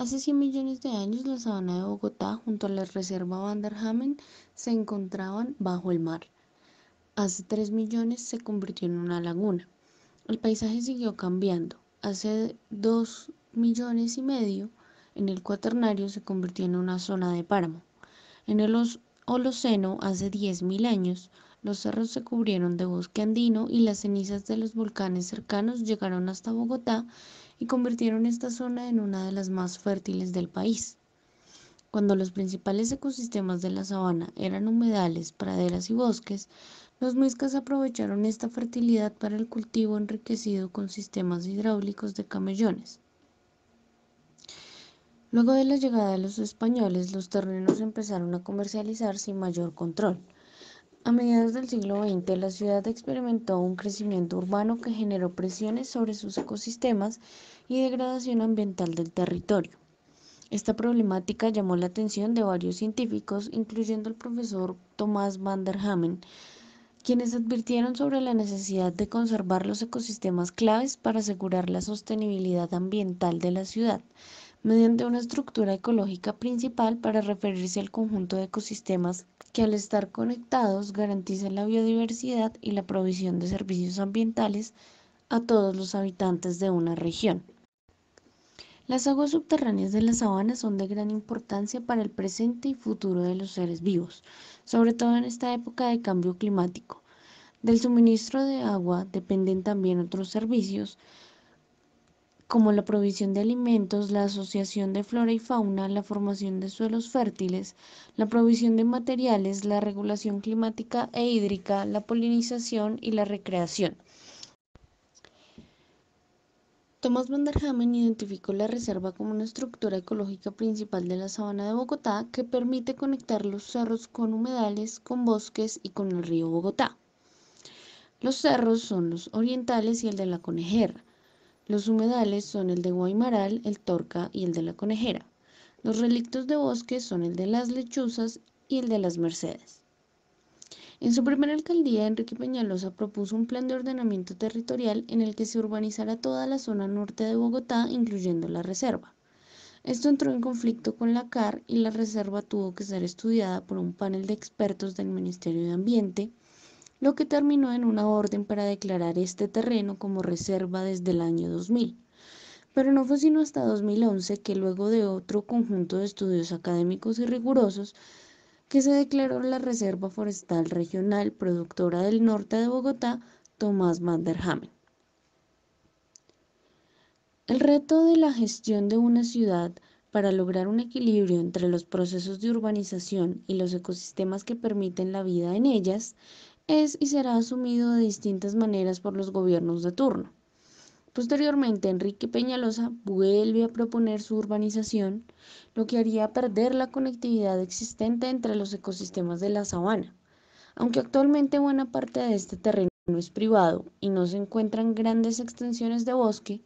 Hace 100 millones de años la sabana de Bogotá junto a la reserva Van se encontraban bajo el mar. Hace 3 millones se convirtió en una laguna. El paisaje siguió cambiando. Hace 2 millones y medio, en el cuaternario se convirtió en una zona de páramo. En el Holoceno, hace 10.000 años, los cerros se cubrieron de bosque andino y las cenizas de los volcanes cercanos llegaron hasta Bogotá y convirtieron esta zona en una de las más fértiles del país. Cuando los principales ecosistemas de la sabana eran humedales, praderas y bosques, los muiscas aprovecharon esta fertilidad para el cultivo enriquecido con sistemas hidráulicos de camellones. Luego de la llegada de los españoles, los terrenos empezaron a comercializar sin mayor control. A mediados del siglo XX, la ciudad experimentó un crecimiento urbano que generó presiones sobre sus ecosistemas y degradación ambiental del territorio. Esta problemática llamó la atención de varios científicos, incluyendo el profesor Tomás van der Hamen, quienes advirtieron sobre la necesidad de conservar los ecosistemas claves para asegurar la sostenibilidad ambiental de la ciudad, mediante una estructura ecológica principal para referirse al conjunto de ecosistemas que al estar conectados garantizan la biodiversidad y la provisión de servicios ambientales a todos los habitantes de una región. Las aguas subterráneas de la sabana son de gran importancia para el presente y futuro de los seres vivos, sobre todo en esta época de cambio climático. Del suministro de agua dependen también otros servicios, como la provisión de alimentos, la asociación de flora y fauna, la formación de suelos fértiles, la provisión de materiales, la regulación climática e hídrica, la polinización y la recreación. Tomás van der Hamen identificó la reserva como una estructura ecológica principal de la sabana de Bogotá que permite conectar los cerros con humedales, con bosques y con el río Bogotá. Los cerros son los orientales y el de la Conejera. Los humedales son el de Guaymaral, el Torca y el de la Conejera. Los relictos de bosque son el de las Lechuzas y el de las Mercedes. En su primera alcaldía, Enrique Peñalosa propuso un plan de ordenamiento territorial en el que se urbanizara toda la zona norte de Bogotá, incluyendo la reserva. Esto entró en conflicto con la CAR y la reserva tuvo que ser estudiada por un panel de expertos del Ministerio de Ambiente, lo que terminó en una orden para declarar este terreno como reserva desde el año 2000. Pero no fue sino hasta 2011 que luego de otro conjunto de estudios académicos y rigurosos, que se declaró la Reserva Forestal Regional Productora del Norte de Bogotá, Tomás Manderhamen. El reto de la gestión de una ciudad para lograr un equilibrio entre los procesos de urbanización y los ecosistemas que permiten la vida en ellas es y será asumido de distintas maneras por los gobiernos de turno. Posteriormente, Enrique Peñalosa vuelve a proponer su urbanización, lo que haría perder la conectividad existente entre los ecosistemas de la sabana. Aunque actualmente buena parte de este terreno es privado y no se encuentran grandes extensiones de bosque,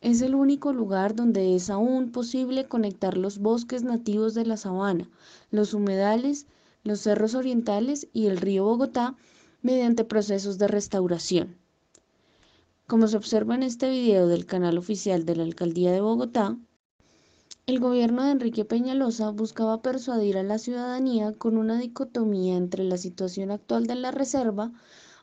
es el único lugar donde es aún posible conectar los bosques nativos de la sabana, los humedales, los cerros orientales y el río Bogotá mediante procesos de restauración. Como se observa en este video del canal oficial de la Alcaldía de Bogotá, el gobierno de Enrique Peñalosa buscaba persuadir a la ciudadanía con una dicotomía entre la situación actual de la reserva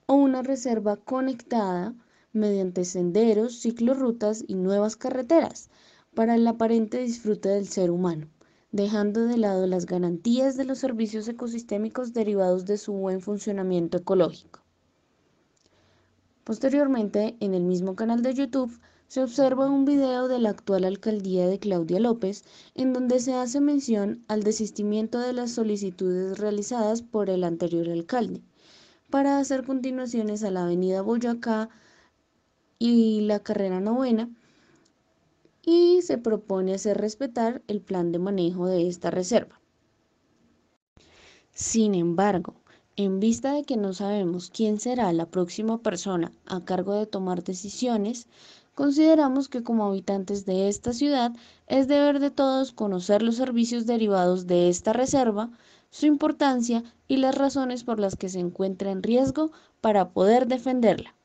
o una reserva conectada mediante senderos, ciclorrutas y nuevas carreteras para el aparente disfrute del ser humano dejando de lado las garantías de los servicios ecosistémicos derivados de su buen funcionamiento ecológico. Posteriormente, en el mismo canal de YouTube, se observa un video de la actual alcaldía de Claudia López, en donde se hace mención al desistimiento de las solicitudes realizadas por el anterior alcalde, para hacer continuaciones a la avenida Boyacá y la carrera novena, y se propone hacer respetar el plan de manejo de esta reserva. Sin embargo, en vista de que no sabemos quién será la próxima persona a cargo de tomar decisiones, consideramos que como habitantes de esta ciudad es deber de todos conocer los servicios derivados de esta reserva, su importancia y las razones por las que se encuentra en riesgo para poder defenderla.